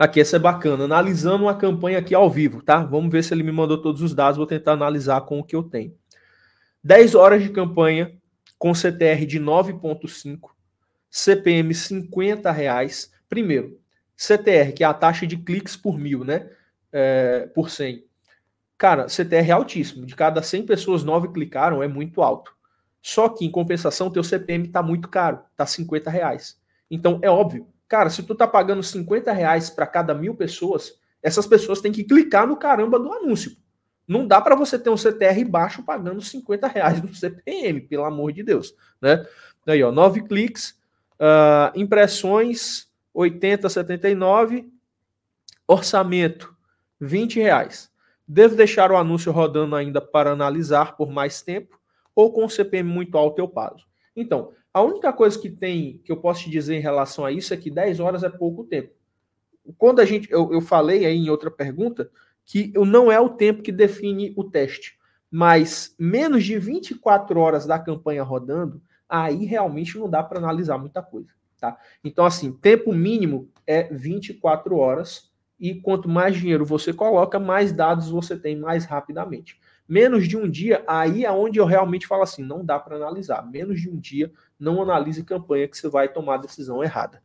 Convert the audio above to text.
Aqui, essa é bacana. Analisando uma campanha aqui ao vivo, tá? Vamos ver se ele me mandou todos os dados. Vou tentar analisar com o que eu tenho. 10 horas de campanha com CTR de 9,5, CPM 50 reais. Primeiro, CTR, que é a taxa de cliques por mil, né? É, por 100. Cara, CTR é altíssimo. De cada 100 pessoas, 9 clicaram, é muito alto. Só que, em compensação, teu CPM está muito caro, está 50 reais. Então, é óbvio, Cara, se tu tá pagando 50 reais para cada mil pessoas, essas pessoas têm que clicar no caramba do anúncio. Não dá para você ter um CTR baixo pagando 50 reais no CPM, pelo amor de Deus. Né? Aí, ó, 9 cliques, uh, impressões 80, 79, orçamento 20 reais. Devo deixar o anúncio rodando ainda para analisar por mais tempo ou com o CPM muito alto eu pago? Então, a única coisa que tem que eu posso te dizer em relação a isso é que 10 horas é pouco tempo. Quando a gente. Eu, eu falei aí em outra pergunta que não é o tempo que define o teste. Mas menos de 24 horas da campanha rodando, aí realmente não dá para analisar muita coisa. Tá? Então, assim, tempo mínimo é 24 horas e quanto mais dinheiro você coloca, mais dados você tem mais rapidamente. Menos de um dia, aí é onde eu realmente falo assim, não dá para analisar. Menos de um dia, não analise campanha que você vai tomar decisão errada.